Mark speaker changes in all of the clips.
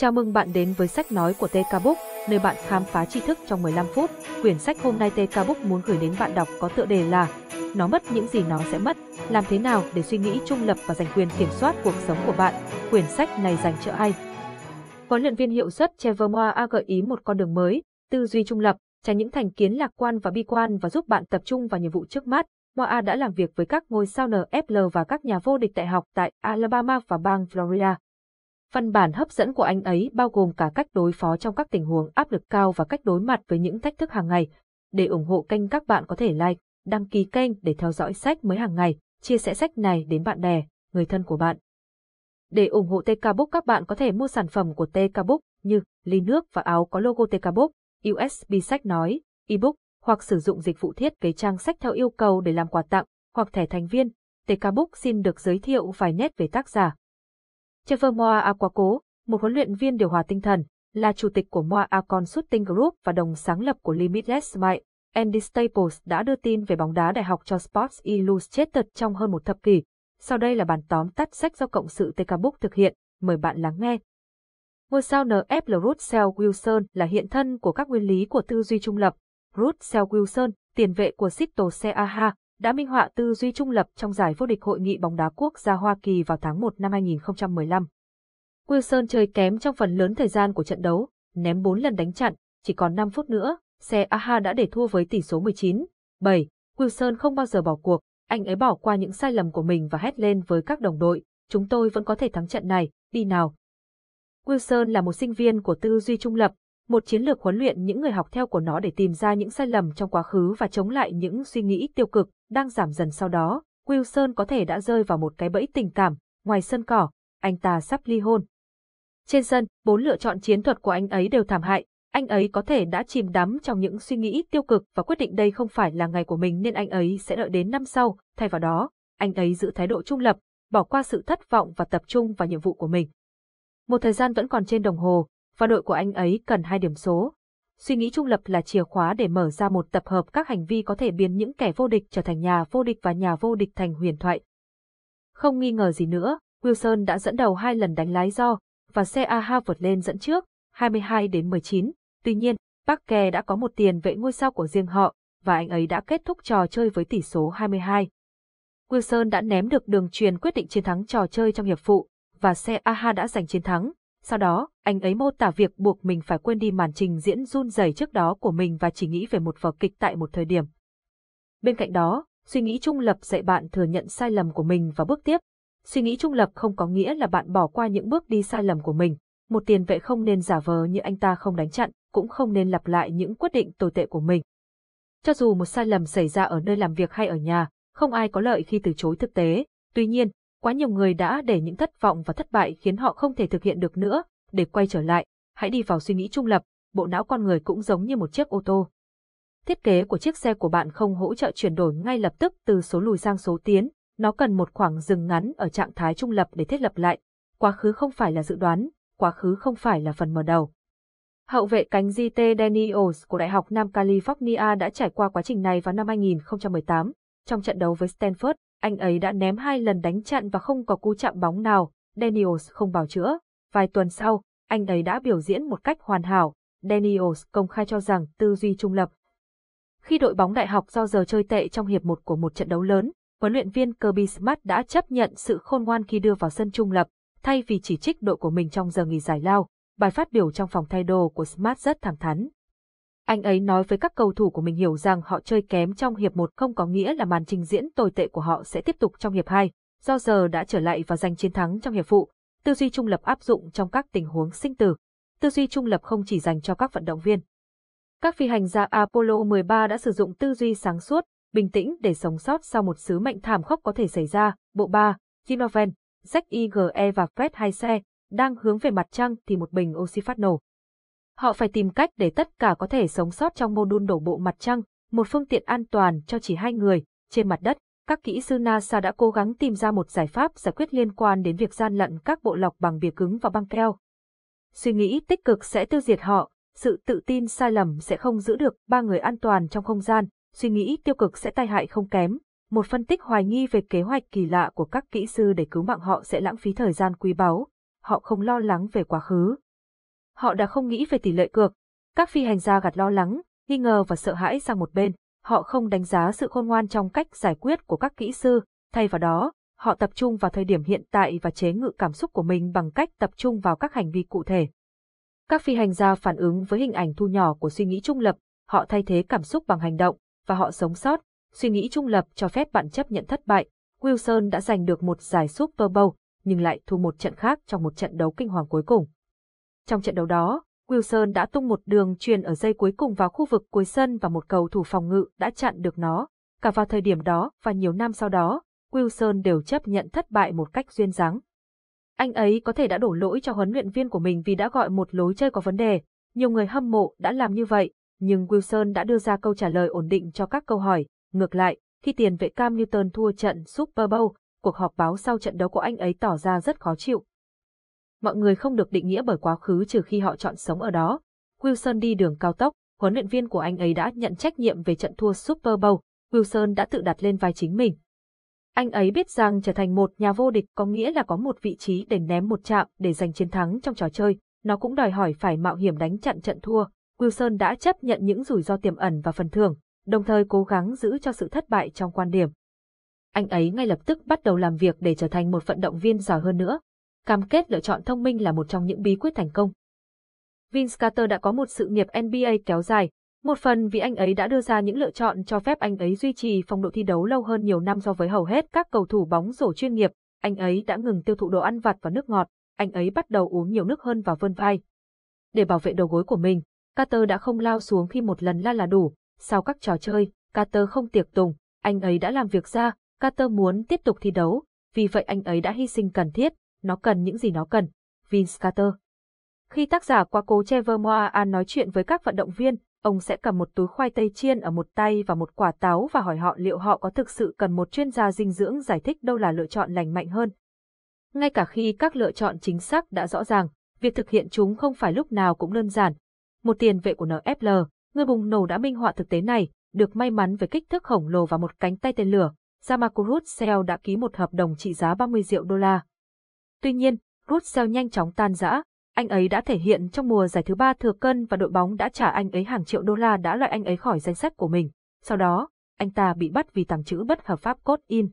Speaker 1: Chào mừng bạn đến với sách nói của TK Book, nơi bạn khám phá tri thức trong 15 phút. Quyển sách hôm nay TK Book muốn gửi đến bạn đọc có tựa đề là Nó mất những gì nó sẽ mất, làm thế nào để suy nghĩ trung lập và giành quyền kiểm soát cuộc sống của bạn. Quyển sách này dành cho ai? Huấn luyện viên hiệu suất Trevor Moa gợi ý một con đường mới, tư duy trung lập, tránh những thành kiến lạc quan và bi quan và giúp bạn tập trung vào nhiệm vụ trước mắt. Moa đã làm việc với các ngôi sao NFL và các nhà vô địch đại học tại Alabama và bang Florida. Văn bản hấp dẫn của anh ấy bao gồm cả cách đối phó trong các tình huống áp lực cao và cách đối mặt với những thách thức hàng ngày. Để ủng hộ kênh các bạn có thể like, đăng ký kênh để theo dõi sách mới hàng ngày, chia sẻ sách này đến bạn bè, người thân của bạn. Để ủng hộ TK Book các bạn có thể mua sản phẩm của TK Book như ly nước và áo có logo TK Book, USB sách nói, ebook hoặc sử dụng dịch vụ thiết kế trang sách theo yêu cầu để làm quà tặng hoặc thẻ thành viên. TK Book xin được giới thiệu vài nét về tác giả, Trevor Moa Aquaco, một huấn luyện viên điều hòa tinh thần, là chủ tịch của Moa Consulting Group và đồng sáng lập của Limitless Smile. Andy Staples đã đưa tin về bóng đá đại học cho Sports Illustrated trong hơn một thập kỷ. Sau đây là bản tóm tắt sách do Cộng sự TK Book thực hiện, mời bạn lắng nghe. Ngôi sao NFL Russell Wilson là hiện thân của các nguyên lý của tư duy trung lập. Russell Wilson, tiền vệ của Sito Seaha, đã minh họa tư duy trung lập trong giải vô địch hội nghị bóng đá quốc gia Hoa Kỳ vào tháng 1 năm 2015. Wilson chơi kém trong phần lớn thời gian của trận đấu, ném 4 lần đánh chặn, chỉ còn 5 phút nữa, xe Aha đã để thua với tỷ số 19, 7. Wilson không bao giờ bỏ cuộc, anh ấy bỏ qua những sai lầm của mình và hét lên với các đồng đội, chúng tôi vẫn có thể thắng trận này, đi nào. Wilson là một sinh viên của tư duy trung lập, một chiến lược huấn luyện những người học theo của nó để tìm ra những sai lầm trong quá khứ và chống lại những suy nghĩ tiêu cực đang giảm dần sau đó. Wilson có thể đã rơi vào một cái bẫy tình cảm, ngoài sân cỏ, anh ta sắp ly hôn. Trên sân, bốn lựa chọn chiến thuật của anh ấy đều thảm hại, anh ấy có thể đã chìm đắm trong những suy nghĩ tiêu cực và quyết định đây không phải là ngày của mình nên anh ấy sẽ đợi đến năm sau, thay vào đó, anh ấy giữ thái độ trung lập, bỏ qua sự thất vọng và tập trung vào nhiệm vụ của mình. Một thời gian vẫn còn trên đồng hồ, và đội của anh ấy cần hai điểm số. Suy nghĩ trung lập là chìa khóa để mở ra một tập hợp các hành vi có thể biến những kẻ vô địch trở thành nhà vô địch và nhà vô địch thành huyền thoại. Không nghi ngờ gì nữa, Wilson đã dẫn đầu hai lần đánh lái do, và xe AHA vượt lên dẫn trước, 22 đến 19. Tuy nhiên, Parker đã có một tiền vệ ngôi sao của riêng họ, và anh ấy đã kết thúc trò chơi với tỷ số 22. Wilson đã ném được đường truyền quyết định chiến thắng trò chơi trong hiệp phụ, và xe AHA đã giành chiến thắng. Sau đó, anh ấy mô tả việc buộc mình phải quên đi màn trình diễn run rẩy trước đó của mình và chỉ nghĩ về một vở kịch tại một thời điểm. Bên cạnh đó, suy nghĩ trung lập dạy bạn thừa nhận sai lầm của mình và bước tiếp. Suy nghĩ trung lập không có nghĩa là bạn bỏ qua những bước đi sai lầm của mình. Một tiền vệ không nên giả vờ như anh ta không đánh chặn, cũng không nên lặp lại những quyết định tồi tệ của mình. Cho dù một sai lầm xảy ra ở nơi làm việc hay ở nhà, không ai có lợi khi từ chối thực tế. Tuy nhiên, quá nhiều người đã để những thất vọng và thất bại khiến họ không thể thực hiện được nữa, để quay trở lại, hãy đi vào suy nghĩ trung lập, bộ não con người cũng giống như một chiếc ô tô. Thiết kế của chiếc xe của bạn không hỗ trợ chuyển đổi ngay lập tức từ số lùi sang số tiến, nó cần một khoảng dừng ngắn ở trạng thái trung lập để thiết lập lại. Quá khứ không phải là dự đoán, quá khứ không phải là phần mở đầu. Hậu vệ cánh GT Daniels của Đại học Nam California đã trải qua quá trình này vào năm 2018, trong trận đấu với Stanford, anh ấy đã ném hai lần đánh chặn và không có cú chạm bóng nào, Daniels không bảo chữa. Vài tuần sau, anh ấy đã biểu diễn một cách hoàn hảo, Daniels công khai cho rằng tư duy trung lập. Khi đội bóng đại học do giờ chơi tệ trong hiệp một của một trận đấu lớn, huấn luyện viên Kirby Smart đã chấp nhận sự khôn ngoan khi đưa vào sân trung lập, thay vì chỉ trích đội của mình trong giờ nghỉ giải lao. Bài phát biểu trong phòng thay đồ của Smart rất thẳng thắn. Anh ấy nói với các cầu thủ của mình hiểu rằng họ chơi kém trong hiệp 1 không có nghĩa là màn trình diễn tồi tệ của họ sẽ tiếp tục trong hiệp 2, do giờ đã trở lại và giành chiến thắng trong hiệp phụ. Tư duy trung lập áp dụng trong các tình huống sinh tử. Tư duy trung lập không chỉ dành cho các vận động viên. Các phi hành gia Apollo 13 đã sử dụng tư duy sáng suốt, bình tĩnh để sống sót sau một sứ mệnh thảm khốc có thể xảy ra. Bộ 3, Ginoven, Jack IGE và Fred Heise đang hướng về mặt trăng thì một bình oxy phát nổ. Họ phải tìm cách để tất cả có thể sống sót trong mô đun đổ bộ mặt trăng, một phương tiện an toàn cho chỉ hai người. Trên mặt đất, các kỹ sư NASA đã cố gắng tìm ra một giải pháp giải quyết liên quan đến việc gian lận các bộ lọc bằng bìa cứng và băng keo. Suy nghĩ tích cực sẽ tiêu diệt họ, sự tự tin sai lầm sẽ không giữ được ba người an toàn trong không gian, suy nghĩ tiêu cực sẽ tai hại không kém. Một phân tích hoài nghi về kế hoạch kỳ lạ của các kỹ sư để cứu mạng họ sẽ lãng phí thời gian quý báu. Họ không lo lắng về quá khứ, họ đã không nghĩ về tỷ lệ cược. Các phi hành gia gạt lo lắng, nghi ngờ và sợ hãi sang một bên, họ không đánh giá sự khôn ngoan trong cách giải quyết của các kỹ sư, thay vào đó, họ tập trung vào thời điểm hiện tại và chế ngự cảm xúc của mình bằng cách tập trung vào các hành vi cụ thể. Các phi hành gia phản ứng với hình ảnh thu nhỏ của suy nghĩ trung lập, họ thay thế cảm xúc bằng hành động, và họ sống sót. Suy nghĩ trung lập cho phép bạn chấp nhận thất bại. Wilson đã giành được một giải Super Bowl, nhưng lại thua một trận khác trong một trận đấu kinh hoàng cuối cùng. Trong trận đấu đó, Wilson đã tung một đường truyền ở dây cuối cùng vào khu vực cuối sân và một cầu thủ phòng ngự đã chặn được nó. Cả vào thời điểm đó và nhiều năm sau đó, Wilson đều chấp nhận thất bại một cách duyên dáng. Anh ấy có thể đã đổ lỗi cho huấn luyện viên của mình vì đã gọi một lối chơi có vấn đề. Nhiều người hâm mộ đã làm như vậy, nhưng Wilson đã đưa ra câu trả lời ổn định cho các câu hỏi. Ngược lại, khi tiền vệ Cam Newton thua trận Super Bowl, cuộc họp báo sau trận đấu của anh ấy tỏ ra rất khó chịu mọi người không được định nghĩa bởi quá khứ trừ khi họ chọn sống ở đó. Wilson đi đường cao tốc, huấn luyện viên của anh ấy đã nhận trách nhiệm về trận thua Super Bowl, Wilson đã tự đặt lên vai chính mình. Anh ấy biết rằng trở thành một nhà vô địch có nghĩa là có một vị trí để ném một chạm để giành chiến thắng trong trò chơi, nó cũng đòi hỏi phải mạo hiểm đánh chặn trận thua. Wilson đã chấp nhận những rủi ro tiềm ẩn và phần thưởng, đồng thời cố gắng giữ cho sự thất bại trong quan điểm. Anh ấy ngay lập tức bắt đầu làm việc để trở thành một vận động viên giỏi hơn nữa cam kết lựa chọn thông minh là một trong những bí quyết thành công. Vince Carter đã có một sự nghiệp NBA kéo dài, một phần vì anh ấy đã đưa ra những lựa chọn cho phép anh ấy duy trì phong độ thi đấu lâu hơn nhiều năm so với hầu hết các cầu thủ bóng rổ chuyên nghiệp, anh ấy đã ngừng tiêu thụ đồ ăn vặt và nước ngọt, anh ấy bắt đầu uống nhiều nước hơn và vươn vai. Để bảo vệ đầu gối của mình, Carter đã không lao xuống khi một lần la là đủ, sau các trò chơi, Carter không tiệc tùng, anh ấy đã làm việc ra, Carter muốn tiếp tục thi đấu, vì vậy anh ấy đã hy sinh cần thiết, nó cần những gì nó cần. Vince Carter Khi tác giả qua cố Trevor Moaan nói chuyện với các vận động viên, ông sẽ cầm một túi khoai tây chiên ở một tay và một quả táo và hỏi họ liệu họ có thực sự cần một chuyên gia dinh dưỡng giải thích đâu là lựa chọn lành mạnh hơn. Ngay cả khi các lựa chọn chính xác đã rõ ràng, việc thực hiện chúng không phải lúc nào cũng đơn giản. Một tiền vệ của NFL, người bùng nổ đã minh họa thực tế này, được may mắn với kích thước khổng lồ và một cánh tay tên lửa. Jamal Sell đã ký một hợp đồng trị giá 30 triệu đô la Tuy nhiên, Russell nhanh chóng tan rã. Anh ấy đã thể hiện trong mùa giải thứ ba thừa cân và đội bóng đã trả anh ấy hàng triệu đô la đã loại anh ấy khỏi danh sách của mình. Sau đó, anh ta bị bắt vì tàng trữ bất hợp pháp cốt in.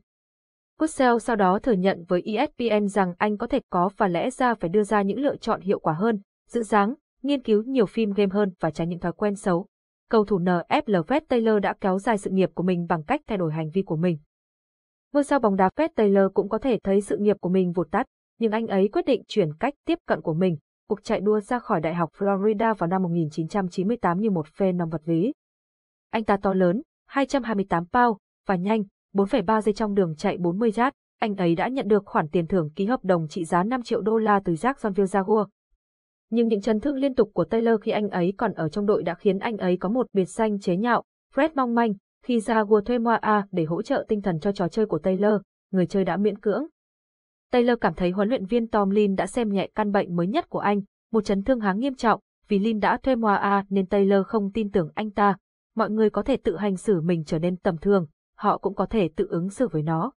Speaker 1: Russell sau đó thừa nhận với ESPN rằng anh có thể có và lẽ ra phải đưa ra những lựa chọn hiệu quả hơn, dự dáng, nghiên cứu nhiều phim game hơn và tránh những thói quen xấu. Cầu thủ NFL Fred Taylor đã kéo dài sự nghiệp của mình bằng cách thay đổi hành vi của mình. Ngôi sao bóng đá Fred Taylor cũng có thể thấy sự nghiệp của mình vụt tắt nhưng anh ấy quyết định chuyển cách tiếp cận của mình, cuộc chạy đua ra khỏi Đại học Florida vào năm 1998 như một phê nòng vật lý. Anh ta to lớn, 228 pound, và nhanh, 4,3 giây trong đường chạy 40 yard, anh ấy đã nhận được khoản tiền thưởng ký hợp đồng trị giá 5 triệu đô la từ Jack Jacksonville Jaguar. Nhưng những chấn thương liên tục của Taylor khi anh ấy còn ở trong đội đã khiến anh ấy có một biệt danh chế nhạo, Fred mong manh, khi Jaguar thuê Moa A để hỗ trợ tinh thần cho trò chơi của Taylor, người chơi đã miễn cưỡng, Taylor cảm thấy huấn luyện viên Tom Lin đã xem nhẹ căn bệnh mới nhất của anh, một chấn thương háng nghiêm trọng, vì Lin đã thuê Moa A nên Taylor không tin tưởng anh ta. Mọi người có thể tự hành xử mình trở nên tầm thường, họ cũng có thể tự ứng xử với nó.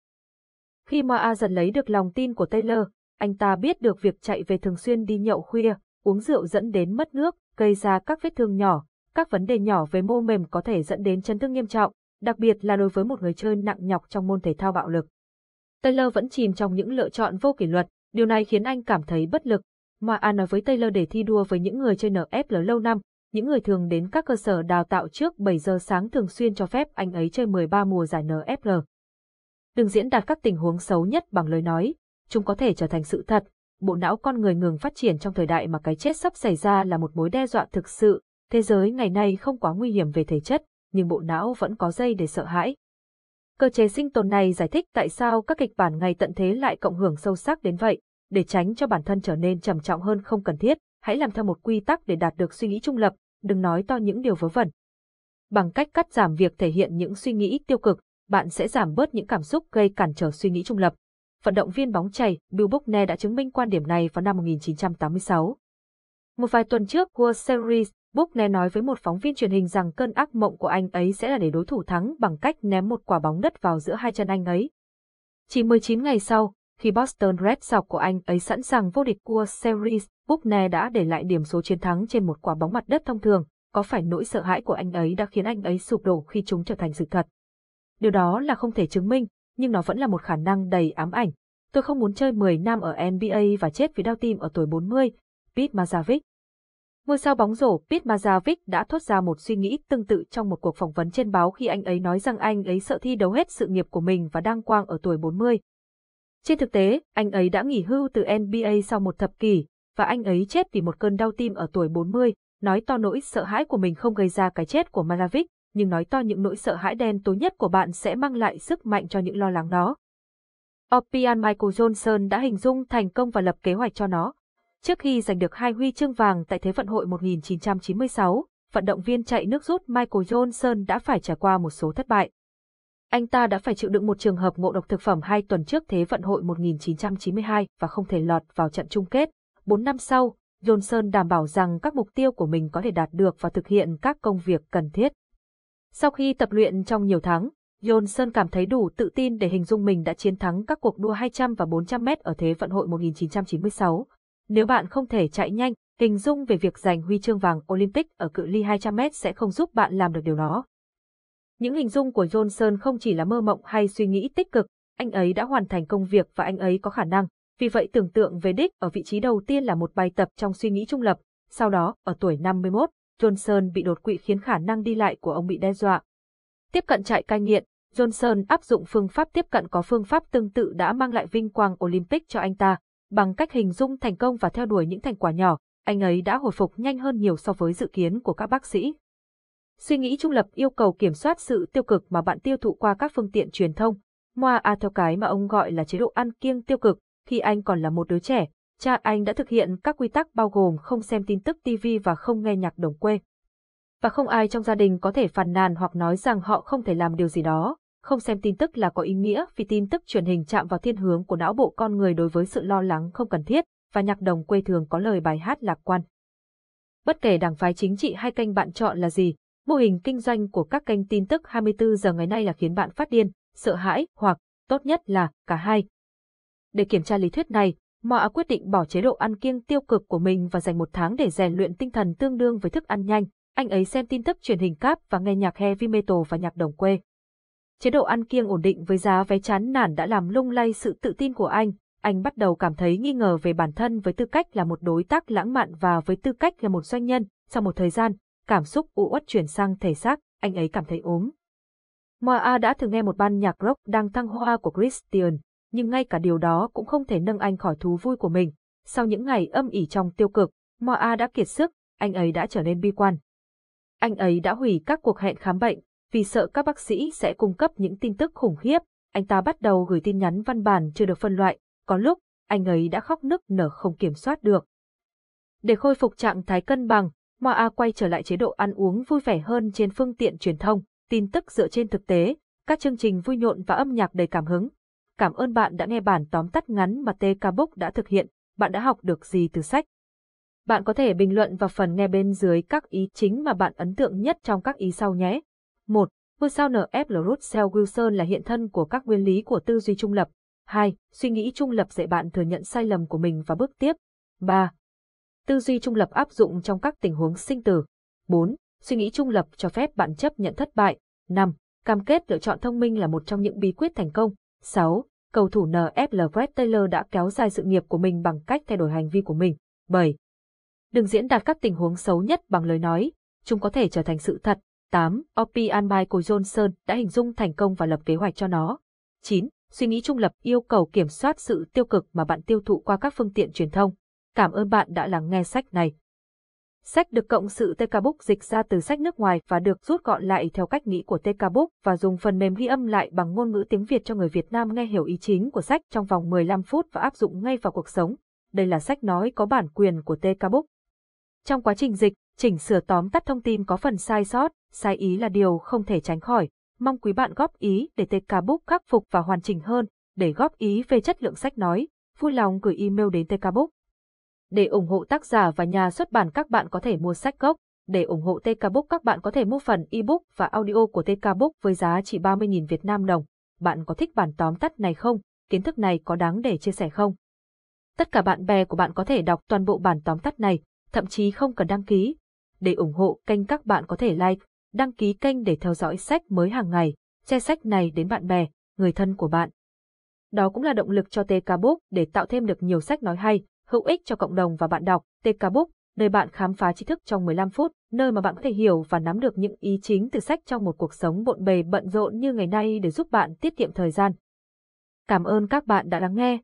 Speaker 1: Khi Moa dần lấy được lòng tin của Taylor, anh ta biết được việc chạy về thường xuyên đi nhậu khuya, uống rượu dẫn đến mất nước, gây ra các vết thương nhỏ, các vấn đề nhỏ về mô mềm có thể dẫn đến chấn thương nghiêm trọng, đặc biệt là đối với một người chơi nặng nhọc trong môn thể thao bạo lực. Taylor vẫn chìm trong những lựa chọn vô kỷ luật, điều này khiến anh cảm thấy bất lực. Mà A à, nói với Taylor để thi đua với những người chơi NFL lâu năm, những người thường đến các cơ sở đào tạo trước 7 giờ sáng thường xuyên cho phép anh ấy chơi 13 mùa giải NFL. Đừng diễn đạt các tình huống xấu nhất bằng lời nói, chúng có thể trở thành sự thật. Bộ não con người ngừng phát triển trong thời đại mà cái chết sắp xảy ra là một mối đe dọa thực sự. Thế giới ngày nay không quá nguy hiểm về thể chất, nhưng bộ não vẫn có dây để sợ hãi. Cơ chế sinh tồn này giải thích tại sao các kịch bản ngày tận thế lại cộng hưởng sâu sắc đến vậy, để tránh cho bản thân trở nên trầm trọng hơn không cần thiết, hãy làm theo một quy tắc để đạt được suy nghĩ trung lập, đừng nói to những điều vớ vẩn. Bằng cách cắt giảm việc thể hiện những suy nghĩ tiêu cực, bạn sẽ giảm bớt những cảm xúc gây cản trở suy nghĩ trung lập. Vận động viên bóng chày Bill Buckner đã chứng minh quan điểm này vào năm 1986. Một vài tuần trước World Series, Bookne nói với một phóng viên truyền hình rằng cơn ác mộng của anh ấy sẽ là để đối thủ thắng bằng cách ném một quả bóng đất vào giữa hai chân anh ấy. Chỉ 19 ngày sau, khi Boston Red Sox của anh ấy sẵn sàng vô địch Cua Series, Bookne đã để lại điểm số chiến thắng trên một quả bóng mặt đất thông thường, có phải nỗi sợ hãi của anh ấy đã khiến anh ấy sụp đổ khi chúng trở thành sự thật. Điều đó là không thể chứng minh, nhưng nó vẫn là một khả năng đầy ám ảnh. Tôi không muốn chơi 10 năm ở NBA và chết vì đau tim ở tuổi 40, Pete Mazavic. Ngôi sao bóng rổ Pete Mazavic đã thốt ra một suy nghĩ tương tự trong một cuộc phỏng vấn trên báo khi anh ấy nói rằng anh ấy sợ thi đấu hết sự nghiệp của mình và đang quang ở tuổi 40. Trên thực tế, anh ấy đã nghỉ hưu từ NBA sau một thập kỷ, và anh ấy chết vì một cơn đau tim ở tuổi 40, nói to nỗi sợ hãi của mình không gây ra cái chết của Mazavic, nhưng nói to những nỗi sợ hãi đen tối nhất của bạn sẽ mang lại sức mạnh cho những lo lắng đó. Opian Michael Johnson đã hình dung thành công và lập kế hoạch cho nó. Trước khi giành được hai huy chương vàng tại Thế vận hội 1996, vận động viên chạy nước rút Michael Johnson đã phải trải qua một số thất bại. Anh ta đã phải chịu đựng một trường hợp ngộ độc thực phẩm hai tuần trước Thế vận hội 1992 và không thể lọt vào trận chung kết. Bốn năm sau, Johnson đảm bảo rằng các mục tiêu của mình có thể đạt được và thực hiện các công việc cần thiết. Sau khi tập luyện trong nhiều tháng, Johnson cảm thấy đủ tự tin để hình dung mình đã chiến thắng các cuộc đua 200 và 400 mét ở Thế vận hội 1996 nếu bạn không thể chạy nhanh, hình dung về việc giành huy chương vàng Olympic ở cự ly 200m sẽ không giúp bạn làm được điều đó. Những hình dung của Johnson không chỉ là mơ mộng hay suy nghĩ tích cực, anh ấy đã hoàn thành công việc và anh ấy có khả năng. Vì vậy tưởng tượng về đích ở vị trí đầu tiên là một bài tập trong suy nghĩ trung lập. Sau đó, ở tuổi 51, Johnson bị đột quỵ khiến khả năng đi lại của ông bị đe dọa. Tiếp cận trại cai nghiện, Johnson áp dụng phương pháp tiếp cận có phương pháp tương tự đã mang lại vinh quang Olympic cho anh ta. Bằng cách hình dung thành công và theo đuổi những thành quả nhỏ, anh ấy đã hồi phục nhanh hơn nhiều so với dự kiến của các bác sĩ. Suy nghĩ trung lập yêu cầu kiểm soát sự tiêu cực mà bạn tiêu thụ qua các phương tiện truyền thông. Moa A theo cái mà ông gọi là chế độ ăn kiêng tiêu cực, khi anh còn là một đứa trẻ, cha anh đã thực hiện các quy tắc bao gồm không xem tin tức TV và không nghe nhạc đồng quê. Và không ai trong gia đình có thể phàn nàn hoặc nói rằng họ không thể làm điều gì đó, không xem tin tức là có ý nghĩa vì tin tức truyền hình chạm vào thiên hướng của não bộ con người đối với sự lo lắng không cần thiết, và nhạc đồng quê thường có lời bài hát lạc quan. Bất kể đảng phái chính trị hay kênh bạn chọn là gì, mô hình kinh doanh của các kênh tin tức 24 giờ ngày nay là khiến bạn phát điên, sợ hãi hoặc, tốt nhất là, cả hai. Để kiểm tra lý thuyết này, Mọa quyết định bỏ chế độ ăn kiêng tiêu cực của mình và dành một tháng để rèn luyện tinh thần tương đương với thức ăn nhanh. Anh ấy xem tin tức truyền hình cáp và nghe nhạc heavy metal và nhạc đồng quê. Chế độ ăn kiêng ổn định với giá vé chán nản đã làm lung lay sự tự tin của anh. Anh bắt đầu cảm thấy nghi ngờ về bản thân với tư cách là một đối tác lãng mạn và với tư cách là một doanh nhân. Sau một thời gian, cảm xúc u uất chuyển sang thể xác, anh ấy cảm thấy ốm. Moa đã thử nghe một ban nhạc rock đang thăng hoa của Christian, nhưng ngay cả điều đó cũng không thể nâng anh khỏi thú vui của mình. Sau những ngày âm ỉ trong tiêu cực, Moa đã kiệt sức, anh ấy đã trở nên bi quan. Anh ấy đã hủy các cuộc hẹn khám bệnh, vì sợ các bác sĩ sẽ cung cấp những tin tức khủng khiếp, anh ta bắt đầu gửi tin nhắn văn bản chưa được phân loại, có lúc, anh ấy đã khóc nức nở không kiểm soát được. Để khôi phục trạng thái cân bằng, Moa quay trở lại chế độ ăn uống vui vẻ hơn trên phương tiện truyền thông, tin tức dựa trên thực tế, các chương trình vui nhộn và âm nhạc đầy cảm hứng. Cảm ơn bạn đã nghe bản tóm tắt ngắn mà TK Book đã thực hiện, bạn đã học được gì từ sách? Bạn có thể bình luận vào phần nghe bên dưới các ý chính mà bạn ấn tượng nhất trong các ý sau nhé. 1. Vua sao NF Russell Wilson là hiện thân của các nguyên lý của tư duy trung lập. 2. Suy nghĩ trung lập dạy bạn thừa nhận sai lầm của mình và bước tiếp. 3. Tư duy trung lập áp dụng trong các tình huống sinh tử. 4. Suy nghĩ trung lập cho phép bạn chấp nhận thất bại. 5. Cam kết lựa chọn thông minh là một trong những bí quyết thành công. 6. Cầu thủ NFL Fred Taylor đã kéo dài sự nghiệp của mình bằng cách thay đổi hành vi của mình. 7. Đừng diễn đạt các tình huống xấu nhất bằng lời nói, chúng có thể trở thành sự thật, 8. Opie and Michael Johnson đã hình dung thành công và lập kế hoạch cho nó. 9. Suy nghĩ trung lập yêu cầu kiểm soát sự tiêu cực mà bạn tiêu thụ qua các phương tiện truyền thông. Cảm ơn bạn đã lắng nghe sách này. Sách được cộng sự TK Book dịch ra từ sách nước ngoài và được rút gọn lại theo cách nghĩ của TK Book và dùng phần mềm ghi âm lại bằng ngôn ngữ tiếng Việt cho người Việt Nam nghe hiểu ý chính của sách trong vòng 15 phút và áp dụng ngay vào cuộc sống. Đây là sách nói có bản quyền của TK Book. Trong quá trình dịch, Chỉnh sửa tóm tắt thông tin có phần sai sót, sai ý là điều không thể tránh khỏi. Mong quý bạn góp ý để TK Book khắc phục và hoàn chỉnh hơn, để góp ý về chất lượng sách nói, vui lòng gửi email đến TK Book. Để ủng hộ tác giả và nhà xuất bản các bạn có thể mua sách gốc. Để ủng hộ TK Book các bạn có thể mua phần ebook và audio của TK Book với giá chỉ 30.000 Việt Nam đồng. Bạn có thích bản tóm tắt này không? Kiến thức này có đáng để chia sẻ không? Tất cả bạn bè của bạn có thể đọc toàn bộ bản tóm tắt này, thậm chí không cần đăng ký, để ủng hộ kênh các bạn có thể like, đăng ký kênh để theo dõi sách mới hàng ngày, share sách này đến bạn bè, người thân của bạn. Đó cũng là động lực cho TK Book để tạo thêm được nhiều sách nói hay, hữu ích cho cộng đồng và bạn đọc. TK Book, nơi bạn khám phá tri thức trong 15 phút, nơi mà bạn có thể hiểu và nắm được những ý chính từ sách trong một cuộc sống bộn bề bận rộn như ngày nay để giúp bạn tiết kiệm thời gian. Cảm ơn các bạn đã lắng nghe.